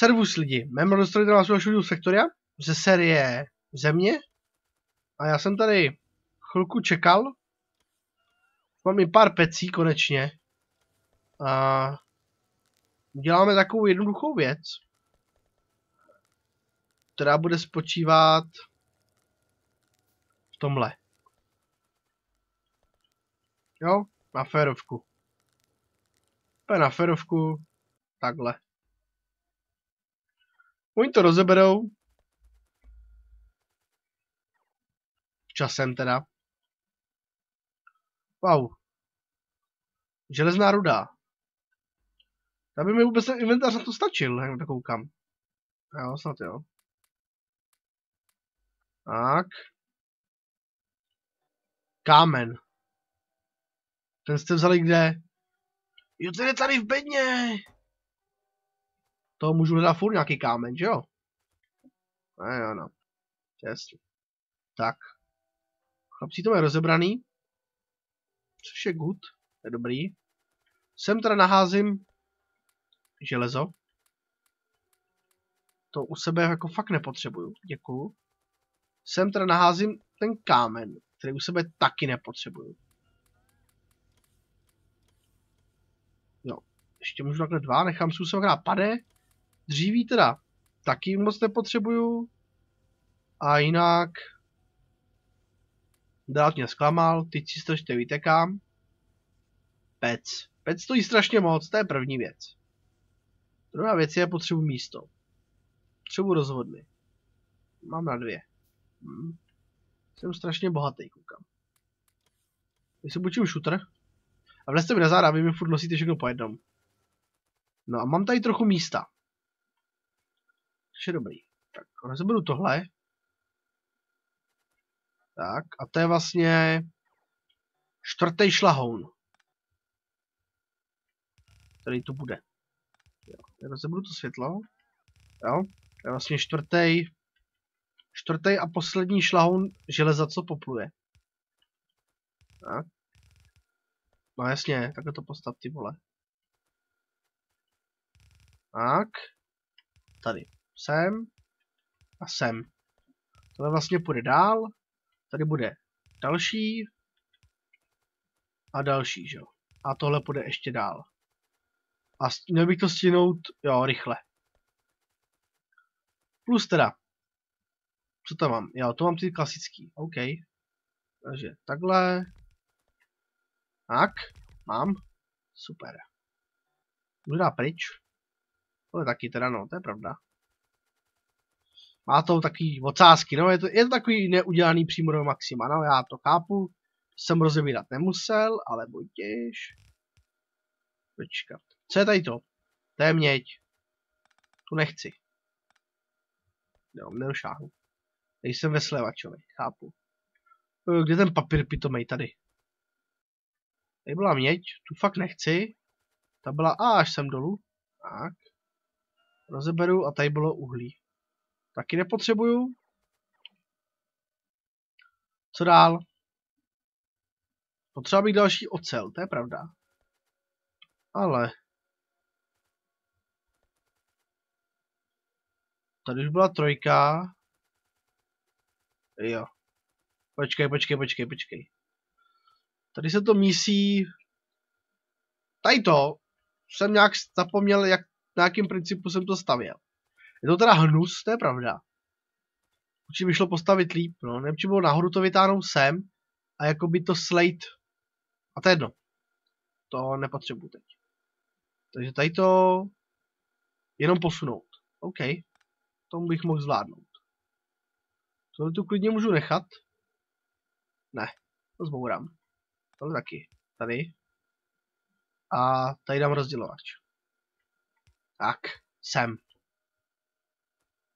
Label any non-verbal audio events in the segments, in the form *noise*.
Servus lidi, jméno dostali vás vašeho sektoria ze série Země. A já jsem tady chvilku čekal. Mám i pár pecí konečně. A děláme takovou jednoduchou věc, která bude spočívat v tomhle. Jo, na ferovku. To je na ferovku, takhle. Oni to rozeberou. Časem teda. Wow. Železná ruda. Já by mi vůbec ten inventář na to stačil, jak to koukám. Jo, snad jo. Tak. Kámen. Ten jste vzali kde? Jo, ten je tady v bedně toho můžu hledat furt nějaký kámen, že jo? A jo, no. Jasně. Tak. Chlapci to je rozebraný. Což je good. To je dobrý. Sem teda naházím železo. To u sebe jako fakt nepotřebuju. Děkuju. Sem teda naházím ten kámen, který u sebe taky nepotřebuju. Jo. Ještě můžu takhle dva, nechám si u sebe, pade. Dříví teda taky moc nepotřebuju. A jinak... Dát mě zklamal, Ty si strašně vytekám. Pec. Pec stojí strašně moc, to je první věc. Druhá věc je, potřebuji místo. Potřebuji rozhodny. Mám na dvě. Hm. Jsem strašně bohatý, koukám. Když se bučím šutr. A vlezte mi na záda, vy mi furt nosíte všechno po jednom. No a mám tady trochu místa je dobrý. Tak rozeberu tohle. Tak a to je vlastně čtvrtý šlahoun. Který tu bude. Jo, rozeberu to světlo. Jo, to je vlastně čtvrtý čtvrtý a poslední šlahoun železa, co popluje. Tak. No jasně, takhle to postav ty vole. Tak. Tady sem a sem. Tohle vlastně půjde dál, tady bude další a další, že jo. A tohle půjde ještě dál. A měl bych to stihnout, jo, rychle. Plus teda, co tam mám? Jo, to mám ty klasický, OK. Takže takhle. Tak, mám. Super. Můžu dát pryč. To je taky teda, no, to je pravda má to takový ocázky, no, je to, je to takový neudělaný přímo do maxima, no, já to chápu, jsem rozebírat nemusel, ale budíš. Počkat, co je tady to? To je měď. Tu nechci. Jo, nedošáhnu. Nejsem ve slevačovi, chápu. Eh, kde ten papír pitomej tady? Tady byla měď, tu fakt nechci. Ta byla a až sem dolů. Tak. Rozeberu a tady bylo uhlí. Taky nepotřebuju. Co dál? Potřeba bych další ocel, to je pravda. Ale... Tady už byla trojka. Jo. Počkej, počkej, počkej, počkej. Tady se to mísí... Tady to jsem nějak zapomněl, jak, na jakým principu jsem to stavěl. Je to teda hnus, to je pravda. Určitě by šlo postavit líp, no. Nebo bylo nahoru to vytáhnout sem a jako by to slate. A to je jedno. To nepotřebuji teď. Takže tady to jenom posunout. OK. Tomu bych mohl zvládnout. Tohle tu klidně můžu nechat. Ne. To zbourám. Tohle taky. Tady. A tady dám rozdělovač. Tak. Sem.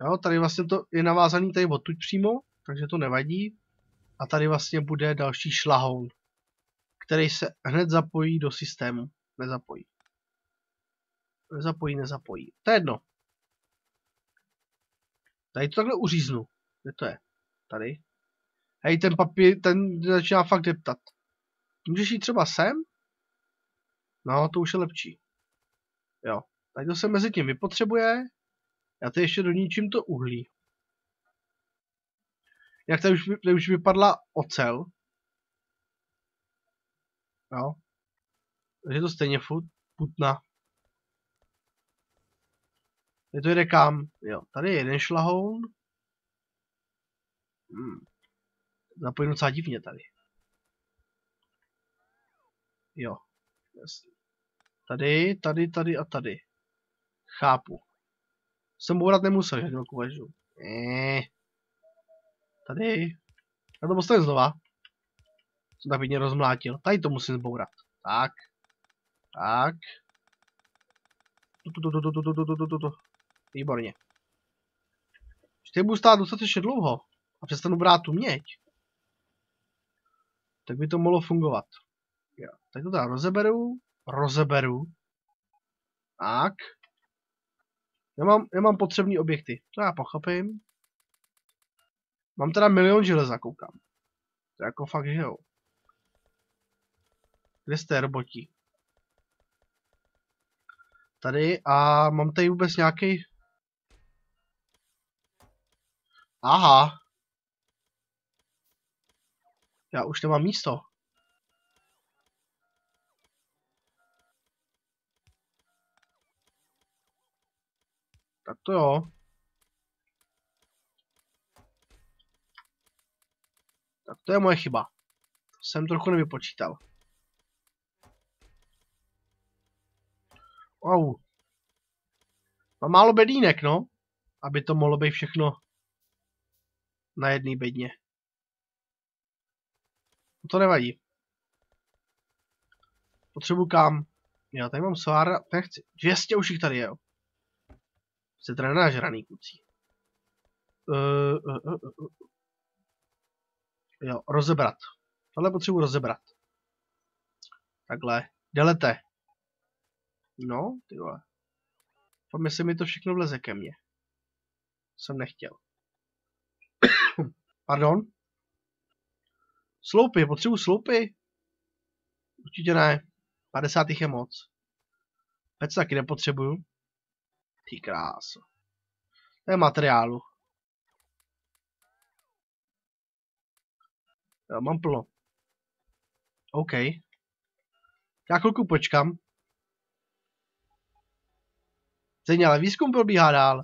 Jo, tady vlastně to je navázaný tady odtud přímo, takže to nevadí. A tady vlastně bude další šlahoun, který se hned zapojí do systému. Nezapojí. Nezapojí, nezapojí. To je jedno. Tady to takhle uříznu. Kde to je? Tady. Hej, ten papír, ten začíná fakt deptat. Můžeš jít třeba sem? No, to už je lepší. Jo. Tady to se mezi tím vypotřebuje. Já to ještě doničím to uhlí. Jak tady už, tady už vypadla ocel. Jo. Takže to stejně furt putna. Je to jde kam? Jo, tady je jeden šlahoun. Hmm. Zapojím docela divně tady. Jo, Jasně. Tady, tady, tady a tady. Chápu jsem bourat nemusel žádnou kuvažu. Eee. Tady. Já to postavím znova. Jsem tak pěkně rozmlátil. Tady to musím zbourat. Tak. Tak. Výborně. Ještě budu stát dostatečně dlouho a přestanu brát tu měď, tak by to mohlo fungovat. Jo. Tak to teda rozeberu, rozeberu. Tak. Nemám, nemám potřebný objekty. To já pochopím. Mám teda milion železa, koukám. To je jako fakt, že jo. Kde jste, roboti? Tady a mám tady vůbec nějaký. Aha. Já už nemám místo. Tak to jo. Tak to je moje chyba. jsem trochu nevypočítal. Wow. Mám málo bedínek, no. Aby to mohlo být všechno na jedné bedně. No to nevadí. Potřebuji kam? Já tady mám solár, nechci. 200 už jich tady je, jo se teda nažraný kucí. Uh, eh, uh, eh, uh, eh, uh. Jo, rozebrat. Tohle potřebuji rozebrat. Takhle. Delete. No, ty vole. Pam, se mi to všechno vleze ke mně. Jsem nechtěl. *coughs* Pardon? Sloupy, potřebuji sloupy? Určitě ne. 50 je moc. Pec taky nepotřebuju. Ty kráso. To je materiálu. Jo, mám plno. OK. Já chvilku počkám. Zajímavé, ale výzkum probíhá dál.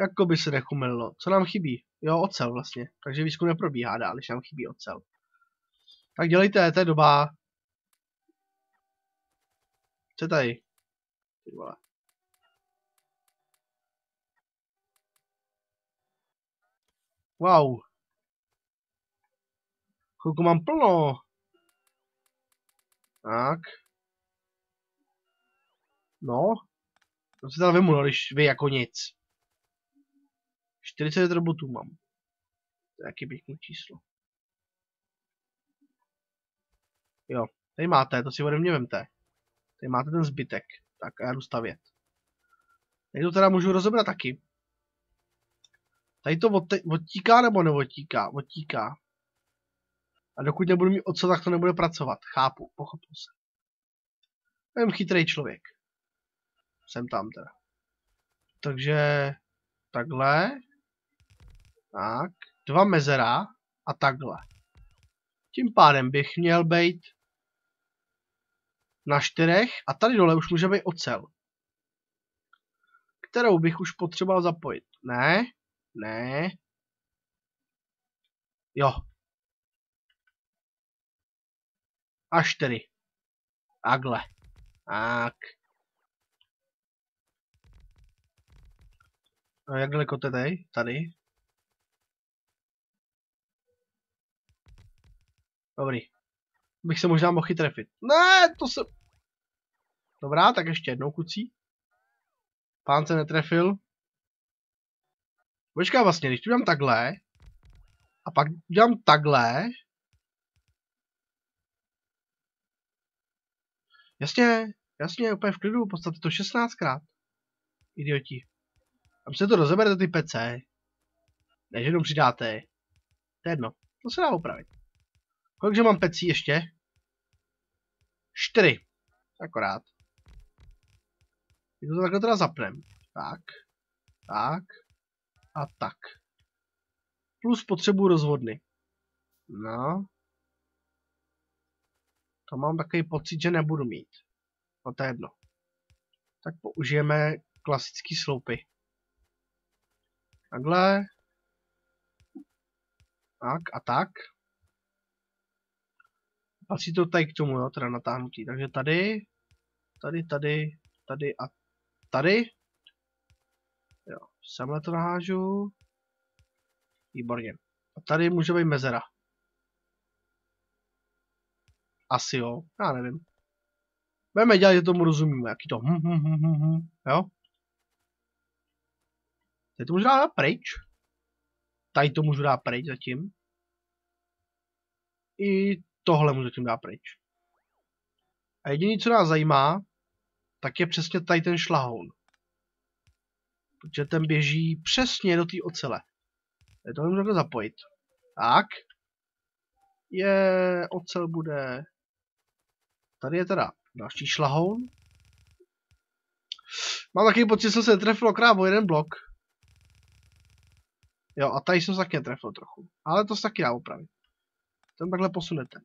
Jako by se nechumelilo. Co nám chybí? Jo, ocel vlastně. Takže výzkum neprobíhá dál, když nám chybí ocel. Tak dělejte, to je doba. Co tady? Ty vole. Wow. Koliko mám plno. Tak. No. To se tam vemu, no, když vy jako nic. 40 robotů mám. To je taky pěkný číslo. Jo, tady máte, to si ode mě vemte. Tady máte ten zbytek. Tak a já jdu stavět. tady to teda můžu rozebrat taky. Tady to odte, odtíká nebo neodtíká? Odtíká. A dokud nebudu mít oce, tak to nebude pracovat. Chápu, pochopil jsem. Jsem chytrý člověk. Jsem tam teda. Takže takhle. Tak, dva mezera a takhle. Tím pádem bych měl být na čtyřech a tady dole už může být ocel. Kterou bych už potřeboval zapojit. Ne, ne. Jo. Až tedy. Agle. Tak. A jak daleko tedy? Tady? Dobrý. Bych se možná mohl trefit. Ne, to se... Dobrá, tak ještě jednou kucí. Pán se netrefil. Počká vlastně, když tu dám takhle, a pak dám takhle. Jasně, jasně, úplně v klidu, v podstatě to 16krát. Idioti. A se to rozeberete ty PC. Ne, že jenom přidáte. To je jedno. To se dá opravit. Kolikže mám pecí ještě? 4. Akorát. Když to takhle teda zapnem. Tak. Tak a tak. Plus potřebu rozvodny. No. To mám takový pocit, že nebudu mít. No to je jedno. Tak použijeme klasický sloupy. Takhle. Tak a tak. Patří to tady k tomu, jo, teda natáhnutí. Takže tady, tady, tady, tady a tady. Semhle to nahážu. Výborně. A tady může být mezera. Asi jo, já nevím. Budeme dělat, že tomu rozumíme, jaký to hm, hm, hm, hm, jo. Tady to můžu dát pryč. Tady to můžu dát pryč zatím. I tohle můžu zatím dát pryč. A jediné, co nás zajímá, tak je přesně tady ten šlahoun. Protože ten běží přesně do té ocele. Je to můžu zapojit. Tak. Je, ocel bude... Tady je teda další šlahoun. Mám taky pocit, že jsem se trefil okrát o jeden blok. Jo, a tady jsem se taky trefil trochu. Ale to se taky dá opravit. Ten takhle posunete.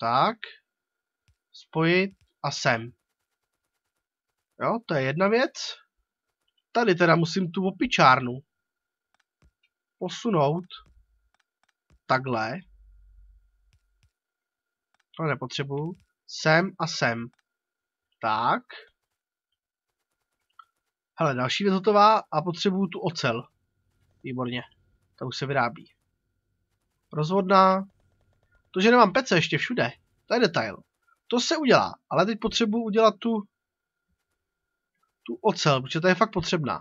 Tak. Spojit a sem. Jo, to je jedna věc tady teda musím tu opičárnu posunout takhle. To nepotřebuju. Sem a sem. Tak. Hele, další věc hotová a potřebuju tu ocel. Výborně. Ta už se vyrábí. Rozvodná. To, že nemám pece ještě všude, to je detail. To se udělá, ale teď potřebuji udělat tu tu ocel, protože ta je fakt potřebná.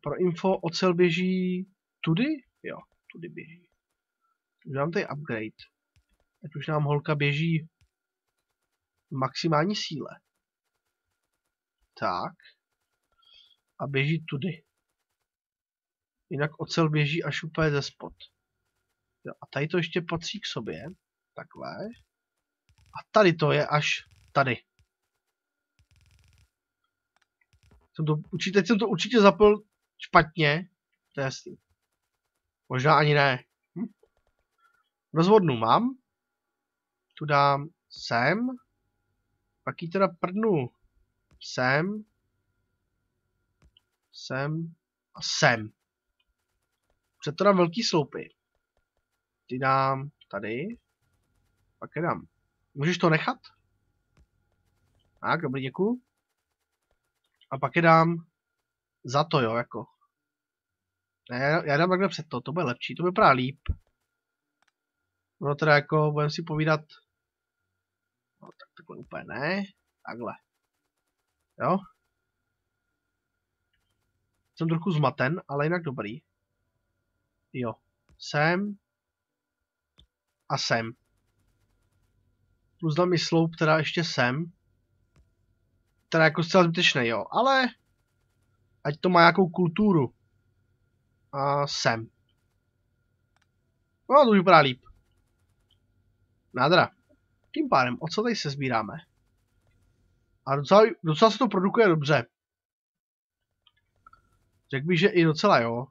Pro info ocel běží tudy? Jo, tudy běží. Udělám tady upgrade. Ať už nám holka běží v maximální síle. Tak. A běží tudy. Jinak ocel běží až úplně ze spod. Jo, a tady to ještě patří k sobě. Takhle. A tady to je až tady. Jsem to, teď jsem to určitě zapil špatně, to je jasný. Možná ani ne. Hm? Rozvodnu mám. Tu dám sem. Pak ji teda prdnu sem. Sem a sem. Před to dám velký sloupy. Ty dám tady. Pak je dám. Můžeš to nechat? Tak, dobrý, děkuji a pak je dám za to, jo, jako. Ne, já dám takhle před to, to bude lepší, to právě líp. No teda jako, budeme si povídat, no tak takhle úplně ne, takhle. Jo? Jsem trochu zmaten, ale jinak dobrý. Jo. Sem. A sem. Plus dám i sloup, teda ještě sem teda jako zcela zbytečný, jo, ale ať to má nějakou kulturu. A sem. No, to už vypadá líp. Nádra. No tím pádem, o co tady se sbíráme? A docela, docela se to produkuje dobře. Řekl bych, že i docela jo.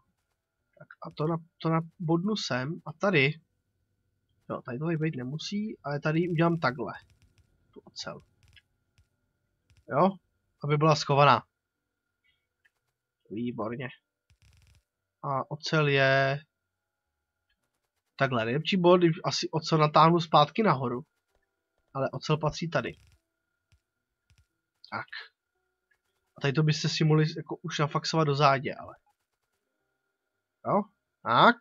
Tak a to na, to na bodnu sem a tady. Jo, tady to tady být nemusí, ale tady udělám takhle. Tu ocel. Jo? Aby byla schovaná. Výborně. A ocel je... Takhle, nejlepší bod, když asi ocel natáhnu zpátky nahoru. Ale ocel patří tady. Tak. A tady to byste si mohli jako už nafaxovat do zádě, ale. Jo? Tak.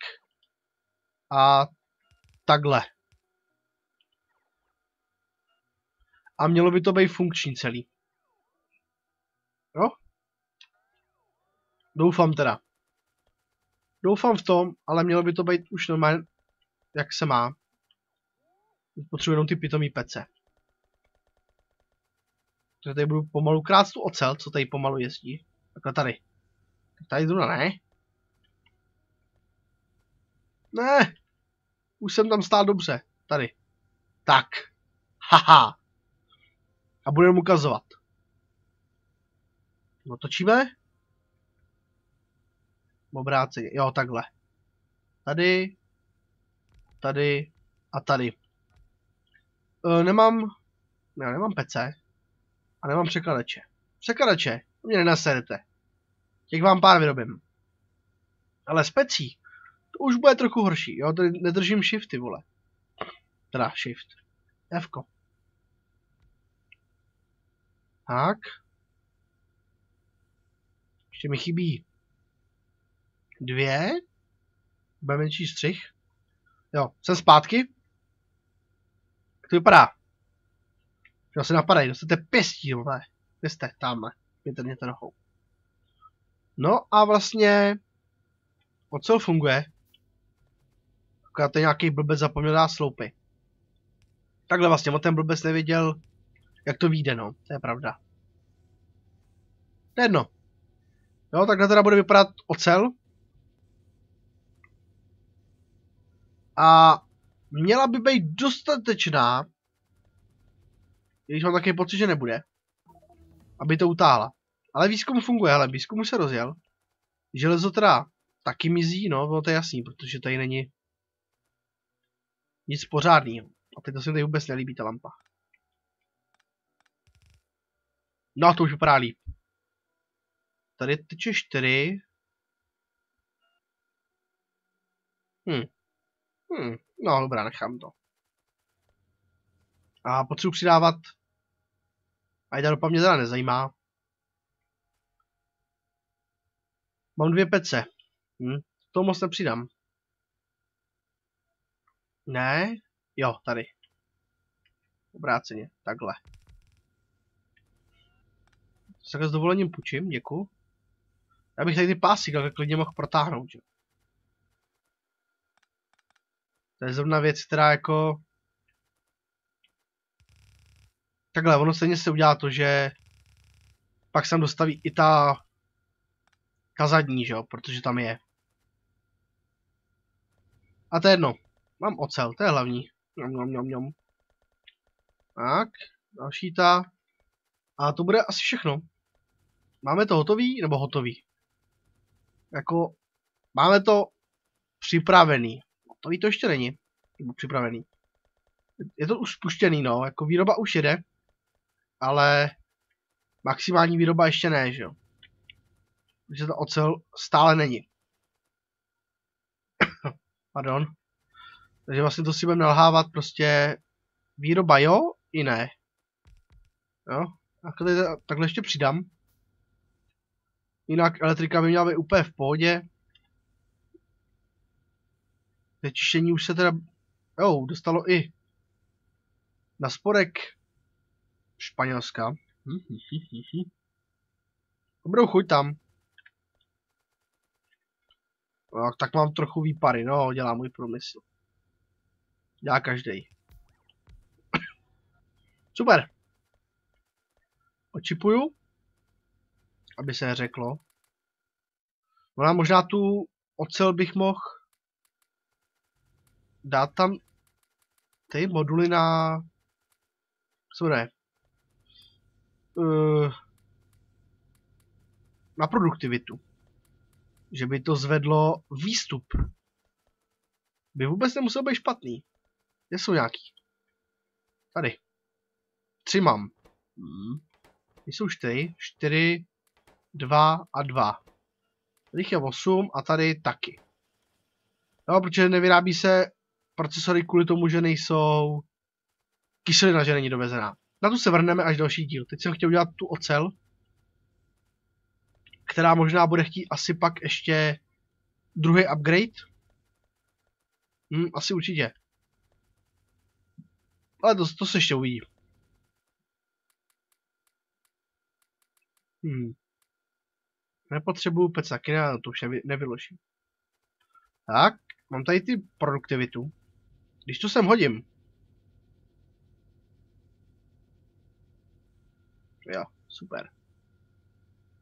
A takhle. A mělo by to být funkční celý. Doufám teda. Doufám v tom, ale mělo by to být už normálně, jak se má. Potřebuji jenom ty pitomý pece. Takže tady budu pomalu krát tu ocel, co tady pomalu jezdí. Takhle tady. Tady zrovna ne. Ne. Už jsem tam stál dobře. Tady. Tak. Haha. A budeme ukazovat. No obráci. Jo, takhle. Tady, tady a tady. E, nemám, já nemám PC a nemám překladače. Překladače, to mě nenaserete. Těch vám pár vyrobím. Ale s pecí, to už bude trochu horší, jo, tady nedržím shifty, vole. Teda shift. F. -ko. Tak. Ještě mi chybí dvě, bude menší střih. Jo, jsem zpátky. Jak to vypadá? Jo, se napadají, dostate pěstí, vole. Kde jste? Tamhle. Pěte mě to nohou. No a vlastně... Ocel funguje. Akorát to nějaký blbec zapomněl dát sloupy. Takhle vlastně, o ten blbec nevěděl, jak to vyjde, no. To je pravda. To je jedno. Jo, takhle teda bude vypadat ocel. a měla by být dostatečná, když mám také pocit, že nebude, aby to utáhla. Ale výzkum funguje, ale výzkum už se rozjel. Železo teda taky mizí, no, no to je jasný, protože tady není nic pořádného. A teď to se mi tady vůbec nelíbí, ta lampa. No a to už vypadá líp. Tady teče 4. Hm. Hmm, no dobrá, nechám to. A potřebuji přidávat... Ajda dopa mě teda nezajímá. Mám dvě pece. Hm? To moc nepřidám. Ne? Jo, tady. Obráceně, takhle. Takhle s dovolením půjčím, děkuji. Já bych tady ty pásy klidně mohl protáhnout, že? To je zrovna věc, která jako... Takhle, ono stejně se udělá to, že pak se tam dostaví i ta, ta zadní, že jo, protože tam je. A to je jedno. Mám ocel, to je hlavní. Mňam, mňam, mňam, mňam. Tak, další ta. A to bude asi všechno. Máme to hotový, nebo hotový? Jako, máme to připravený hotový to ještě není. Nebo připravený. Je to už spuštěný, no. Jako výroba už jede. Ale maximální výroba ještě ne, že jo. Takže ta ocel stále není. *coughs* Pardon. Takže vlastně to si budeme nalhávat prostě výroba jo i ne. Jo. Takhle, takhle ještě přidám. Jinak elektrika by měla být úplně v pohodě. Znečištění už se teda... Jo, dostalo i na sporek Španělska. Dobrou chuť tam. No, tak mám trochu výpary, no, dělá můj průmysl. Dělá každý. *coughs* Super. Očipuju, aby se řeklo. No možná tu ocel bych mohl dát tam ty moduly na... Co ne? E, na produktivitu. Že by to zvedlo výstup. By vůbec nemusel být špatný. Kde jsou nějaký? Tady. Tři mám. Hmm. Jsou čtyři. Čtyři, dva a dva. Tady je osm a tady taky. No, protože nevyrábí se procesory kvůli tomu, že nejsou, kyselina, že není dovezená. Na tu se vrneme až další díl. Teď jsem chtěl udělat tu ocel, která možná bude chtít asi pak ještě druhý upgrade. Hmm, asi určitě. Ale to, to se ještě uvidí. Hmm. Nepotřebuju pec taky, to už nevy, nevyložím. Tak, mám tady ty produktivitu. Když to sem hodím. Jo, super.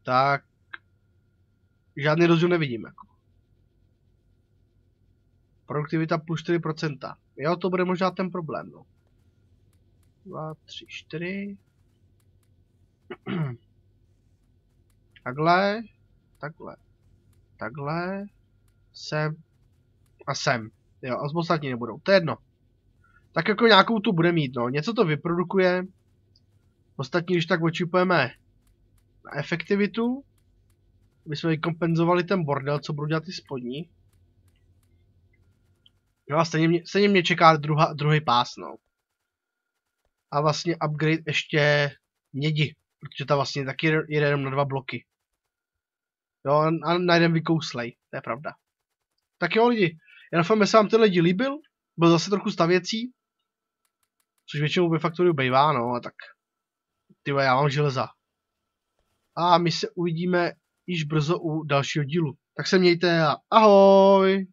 Tak... Žádný rozdíl nevidím, jako. Produktivita plus 4%. Jo, to bude možná ten problém, no. 2, 3, 4. Takhle, takhle, takhle, sem a sem. Jo, a ostatní nebudou, to je jedno. Tak jako nějakou tu bude mít, no. Něco to vyprodukuje. Ostatní, když tak očipujeme na efektivitu, aby jsme vykompenzovali ten bordel, co budou dělat ty spodní. Jo a stejně mě, stejně mě čeká druha, druhý pás, no. A vlastně upgrade ještě mědi, protože ta vlastně taky jede jenom na dva bloky. Jo, a najdem vykouslej, to je pravda. Tak jo lidi, já doufám, že se vám tenhle lidi líbil. Byl zase trochu stavěcí. Což většinou ve faktoriu bývá, no a tak. Ty já mám železa. A my se uvidíme již brzo u dalšího dílu. Tak se mějte a ahoj!